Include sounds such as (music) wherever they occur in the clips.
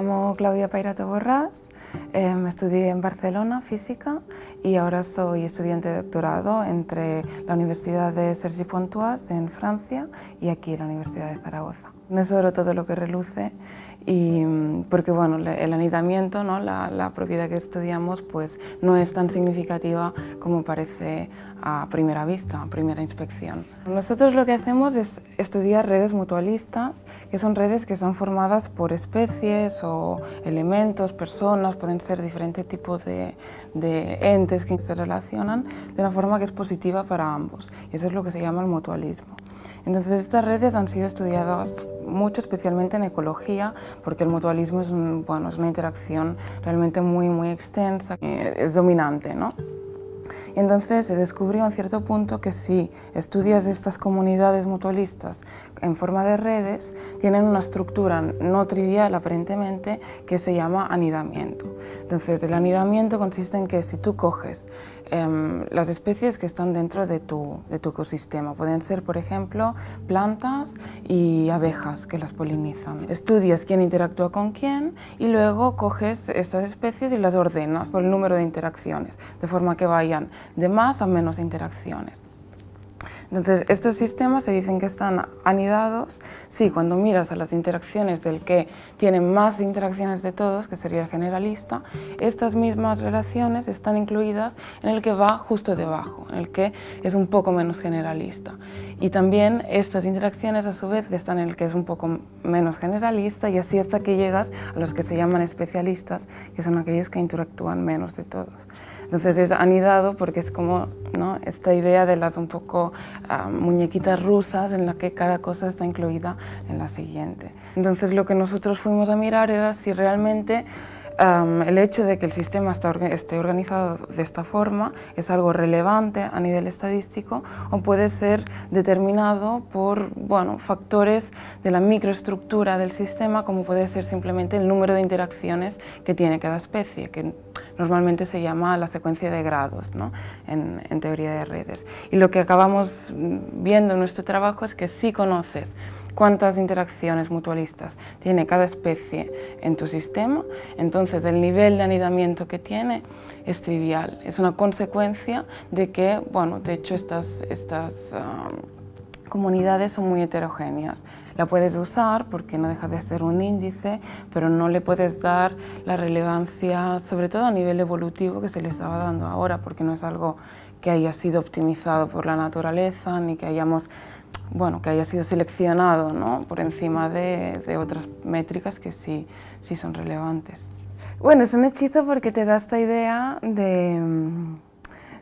llamo Claudia Pairato Borrás, em, estudié en Barcelona física y ahora soy estudiante de doctorado entre la Universidad de Sergi Pontoise en Francia y aquí la Universidad de Zaragoza. No es solo todo lo que reluce, y, mm, porque bueno, el anidamiento, ¿no? la, propiedad que estudiamos, pues no es tan significativa como parece a primera vista, a primera inspección. Nosotros lo que hacemos es estudiar redes mutualistas, que son redes que son formadas por especies o elementos, personas, pueden ser diferentes tipos de, de entes que se relacionan de una forma que es positiva para ambos. Y eso es lo que se llama el mutualismo. Entonces estas redes han sido estudiadas mucho, especialmente en ecología, porque el mutualismo es, es una interacción realmente muy, muy extensa, eh, es dominante, ¿no? Entonces se descubrió en cierto punto que si estudias estas comunidades mutualistas en forma de redes, tienen una estructura no trivial aparentemente que se llama anidamiento. Entonces el anidamiento consiste en que si tú coges Em, las especies que están dentro de tu, de tu, ecosistema. Pueden ser, por ejemplo, plantas y abejas que las polinizan. Estudias quién interactúa con quién y luego coges estas especies y las ordenas por el número de interacciones, de forma que vayan de más a menos interacciones. Entonces, estos sistemas se dicen que están anidados, sí, cuando miras a las interacciones del que tiene más interacciones de todos, que sería el generalista, estas mismas relaciones están incluidas en el que va justo debajo, en el que es un poco menos generalista. Y también estas interacciones a su vez están en el que es un poco menos generalista y así hasta que llegas a los que se llaman especialistas, que son aquellos que interactúan menos de todos. Entonces es anidado porque es como esta idea de las un poco muñequitas rusas en las que cada cosa está incluida en la siguiente. Entonces lo que nosotros fuimos a mirar era si realmente el hecho de que el sistema esté organizado de esta forma es algo relevante a nivel estadístico o puede ser determinado por bueno, factores de la microestructura del sistema, como puede ser simplemente el número de interacciones que tiene cada especie, que normalmente se llama la secuencia de grados ¿no? en, en teoría de redes. Y lo que acabamos viendo en nuestro trabajo es que sí conoces cuántas interacciones mutualistas tiene cada especie en tu sistema, entonces el nivel de anidamiento que tiene es trivial, es una consecuencia de que, bueno, de hecho estas, estas um, comunidades son muy heterogéneas. La puedes usar porque no deja de ser un índice, pero no le puedes dar la relevancia, sobre todo a nivel evolutivo, que se le estaba dando ahora, porque no es algo que haya sido optimizado por la naturaleza, ni que hayamos bueno, que haya sido seleccionado ¿no? por encima de, otras métricas que sí, sí son relevantes. Bueno, es un hechizo porque te da esta idea de mm,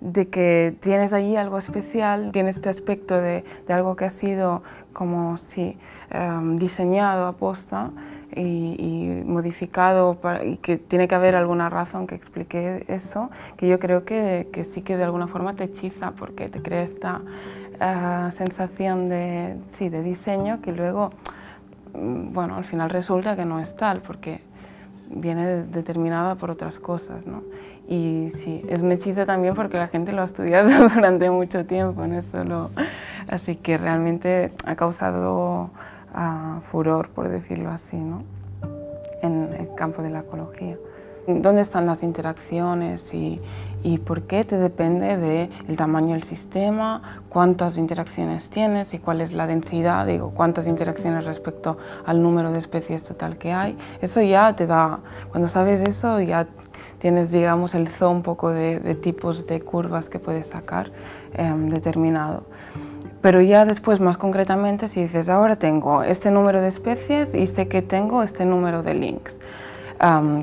de que tienes allí algo especial, tienes este aspecto de, algo que ha sido como si em, diseñado a posta y, modificado y que tiene que haber alguna razón que explique eso, que yo creo que, sí que de alguna forma te hechiza porque te crea esta eh, sensación de, sí, de diseño que luego, mm, bueno, al final resulta que no es tal porque viene determinada por otras cosas, ¿no? Y sí, es mechizo también porque la gente lo ha estudiado (laughs) durante mucho tiempo, no es Así que realmente ha causado ah, furor, por decirlo así, ¿no? En el campo de la ecología. ¿Dónde están las interacciones y, por qué te depende del tamaño del sistema, cuántas interacciones tienes y cuál es la densidad, digo, cuántas interacciones respecto al número de especies total que hay. Eso ya te da, cuando sabes eso ya tienes, digamos, el zoo un poco de, tipos de curvas que puedes sacar em, determinado. Pero ya después, más concretamente, si dices, ahora tengo este número de especies y sé que tengo este número de links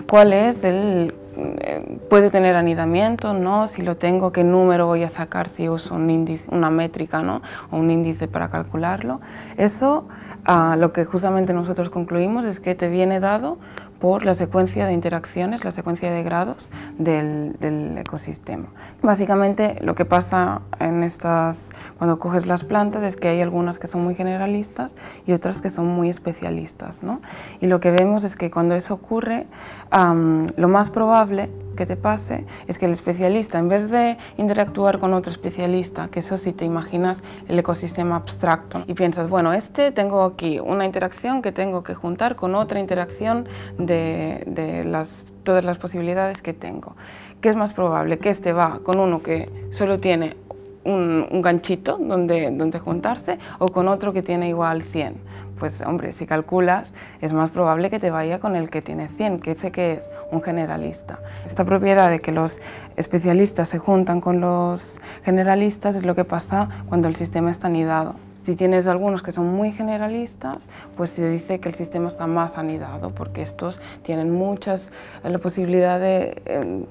cuál es el eh, puede tener anidamiento, ¿no? Si lo tengo, qué número voy a sacar si uso un índice, una métrica, ¿no? O un índice para calcularlo. Eso, ah, lo que justamente nosotros concluimos es que te viene dado por la secuencia de interacciones, la secuencia de grados del, ecosistema. Básicamente, lo que pasa en estas, cuando coges las plantas, es que hay algunas que son muy generalistas y otras que son muy especialistas, ¿no? Y lo que vemos es que cuando eso ocurre, lo más probable que te pase es que el especialista, en vez de interactuar con otro especialista, que eso sí te imaginas el ecosistema abstracto, y piensas, bueno, este tengo aquí una interacción que tengo que juntar con otra interacción de, todas las posibilidades que tengo. ¿Qué es más probable? Que este va con uno que solo tiene un, ganchito donde, donde juntarse o con otro que tiene igual 100 pues hombre, si calculas, es más probable que te vaya con el que tiene 100, que ese que es un generalista. Esta propiedad de que los especialistas se juntan con los generalistas es lo que pasa cuando el sistema está anidado. Si tienes algunos que son muy generalistas, pues se dice que el sistema está más anidado, porque estos tienen muchas eh, la posibilidad de... Em,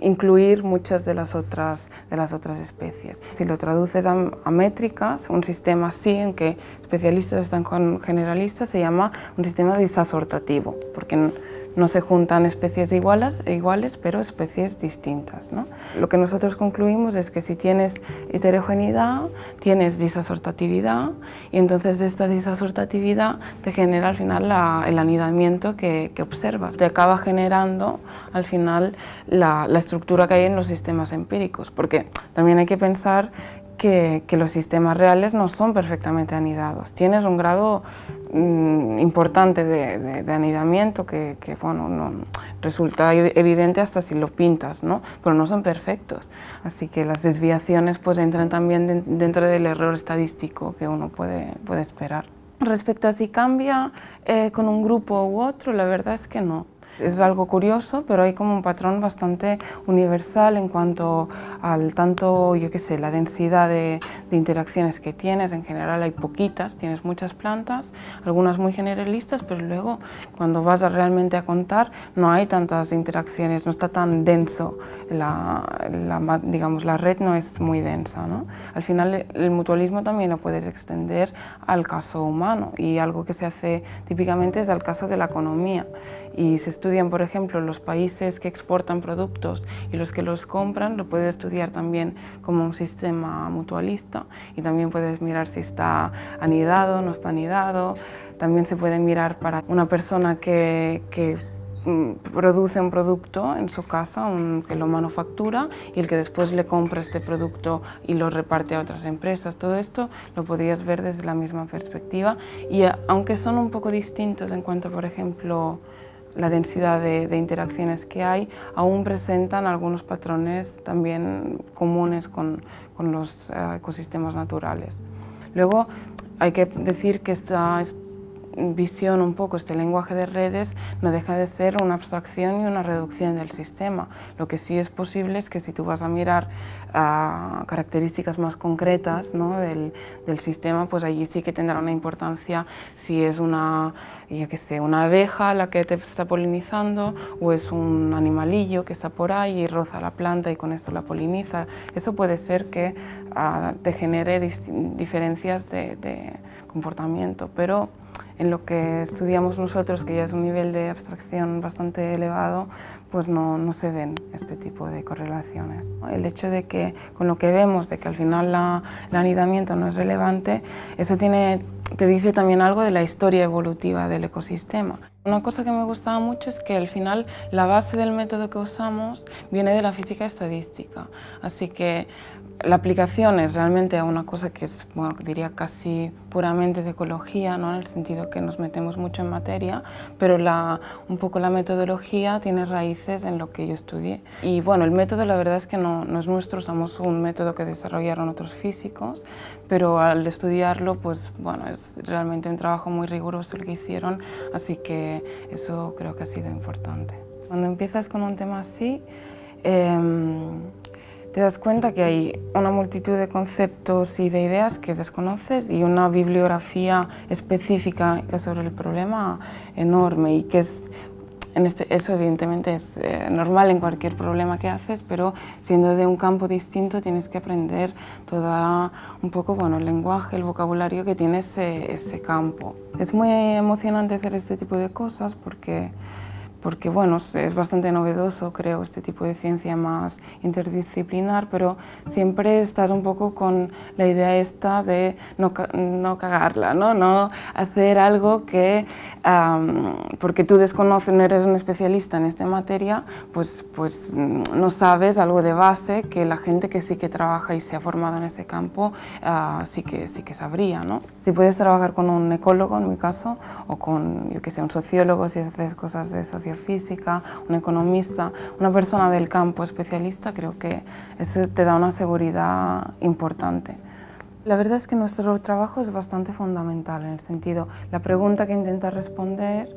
incluir muchas de las otras, de las otras especies. Si lo traduces a, métricas, un sistema así en que especialistas están con generalistas se llama un sistema disasortativo, porque no se juntan especies de iguales, pero especies distintas. Lo que nosotros concluimos es que si tienes heterogeneidad, tienes disasortatividad, y entonces de esta disasortatividad te genera al final el anidamiento que, observas. Te acaba generando al final la, la estructura que hay en los sistemas empíricos, porque también hay que pensar que, los sistemas reales no son perfectamente anidados. Tienes un grado mm, importante de, anidamiento que, bueno, no, resulta evidente hasta si lo pintas, ¿no? pero no son perfectos. Así que las desviaciones pues, entran también dentro del error estadístico que uno puede, puede esperar. Respecto a si cambia eh, con un grupo u otro, la verdad es que no. Es algo curioso, pero hay como un patrón bastante universal en cuanto al tanto, yo qué sé, la densidad de, interacciones que tienes. En general hay poquitas, tienes muchas plantas, algunas muy generalistas, pero luego cuando vas a realmente a contar no hay tantas interacciones, no está tan denso, la, la digamos, la red no es muy densa. Al final el mutualismo también lo puedes extender al caso humano y algo que se hace típicamente es al caso de la economía y se estudian, por ejemplo, los países que exportan productos y los que los compran, lo puedes estudiar también como un sistema mutualista y también puedes mirar si está anidado, no está anidado. También se puede mirar para una persona que, que mm, produce un producto en su casa, que lo manufactura y el que después le compra este producto y lo reparte a otras empresas. Todo esto lo podrías ver desde la misma perspectiva y eh, aunque son un poco distintos en cuanto, por ejemplo, la densidad de, interacciones que hay, aún presentan algunos patrones también comunes con, con los eh, ecosistemas naturales. Luego, hay que decir que esta, visión un poco este lenguaje de redes, no deja de ser una abstracción y una reducción del sistema. Lo que sí es posible es que si tú vas a mirar ah, características más concretas del, sistema, pues allí sí que tendrá una importancia si es una, que una abeja la que te está polinizando o es un animalillo que está por ahí y roza la planta y con esto la poliniza. Eso puede ser que ah, te genere diferencias de, comportamiento, pero en lo que estudiamos nosotros, que ya es un nivel de abstracción bastante elevado, pues no, no, se ven este tipo de correlaciones. El hecho de que con lo que vemos, de que al final la, el anidamiento no es relevante, eso tiene, te dice también algo de la historia evolutiva del ecosistema. Una cosa que me gustaba mucho es que al final la base del método que usamos viene de la física estadística, así que la aplicación es realmente una cosa que es, diría casi puramente de ecología, ¿no? en el sentido que nos metemos mucho en materia, pero un poco la metodología tiene raíces en lo que yo estudié. Y bueno, el método la verdad es que no, no es nuestro, usamos un método que desarrollaron otros físicos, pero al estudiarlo, pues bueno, es realmente un trabajo muy riguroso el que hicieron, así que eso creo que ha sido importante. Cuando empiezas con un tema así, em, te das cuenta que hay una multitud de conceptos y de ideas que desconoces y una bibliografía específica sobre el problema enorme y que es, en este, eso evidentemente es eh, normal en cualquier problema que haces, pero siendo de un campo distinto tienes que aprender toda un poco bueno, el lenguaje, el vocabulario que tiene ese, ese campo. Es muy emocionante hacer este tipo de cosas porque porque bueno, es bastante novedoso, creo, este tipo de ciencia más interdisciplinar, pero siempre estás un poco con la idea esta de no, no cagarla, ¿no? no hacer algo que, porque tú desconoces, no eres un especialista en esta materia, pues, pues mm, no sabes algo de base que la gente que sí que trabaja y se ha formado en ese campo ah, sí, que, sí que sabría. ¿no? Si puedes trabajar con un ecólogo, en mi caso, o con, yo que sé, un sociólogo, si haces cosas de sociología, física, un economista, una persona del campo especialista, creo que eso te da una seguridad importante. La verdad es que nuestro trabajo es bastante fundamental en el sentido, la pregunta que intenta responder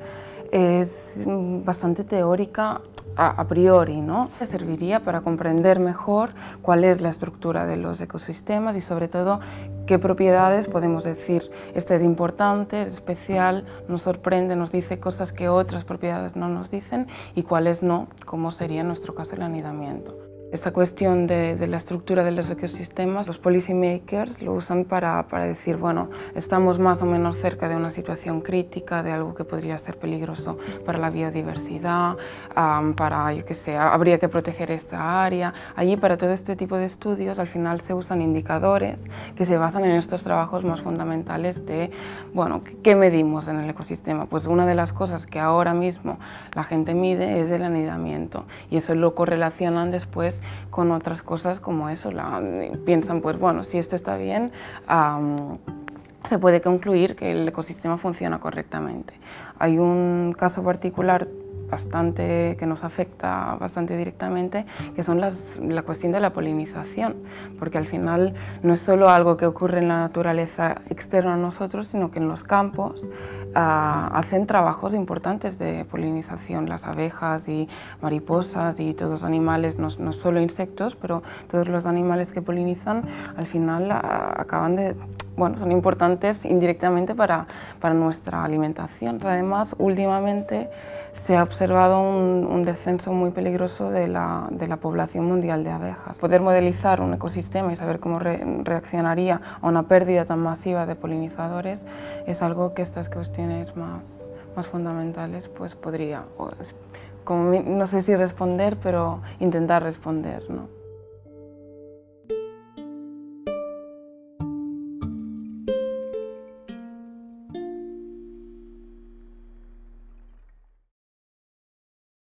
es bastante teórica a, priori, ¿no? Serviría para comprender mejor cuál es la estructura de los ecosistemas y sobre todo qué propiedades podemos decir, esta es importante, es especial, nos sorprende, nos dice cosas que otras propiedades no nos dicen y cuáles no, cómo sería en nuestro caso el anidamiento. Esta cuestión de, la estructura de los ecosistemas, los policymakers lo usan para, para, decir, bueno, estamos más o menos cerca de una situación crítica, de algo que podría ser peligroso para la biodiversidad, para, yo que sé, habría que proteger esta área. Allí, para todo este tipo de estudios, al final se usan indicadores que se basan en estos trabajos más fundamentales de, bueno, ¿qué medimos en el ecosistema? Pues una de las cosas que ahora mismo la gente mide es el anidamiento y eso lo correlacionan después con otras cosas como eso, la, piensan pues bueno, si esto está bien, se puede concluir que el ecosistema funciona correctamente. Hay un caso particular bastante, que nos afecta bastante directamente, que son las, la cuestión de la polinización, porque al final no es solo algo que ocurre en la naturaleza externa a nosotros, sino que en los campos ah, hacen trabajos importantes de polinización, las abejas y mariposas y todos los animales, no, no solo insectos, pero todos los animales que polinizan al final ah, acaban de bueno, son importantes indirectamente para, para nuestra alimentación. Además, últimamente se ha observado un, descenso muy peligroso de la, población mundial de abejas. Poder modelizar un ecosistema y saber cómo reaccionaría a una pérdida tan masiva de polinizadores es algo que estas cuestiones más, más fundamentales pues podría, pues, no sé si responder, pero intentar responder. ¿no?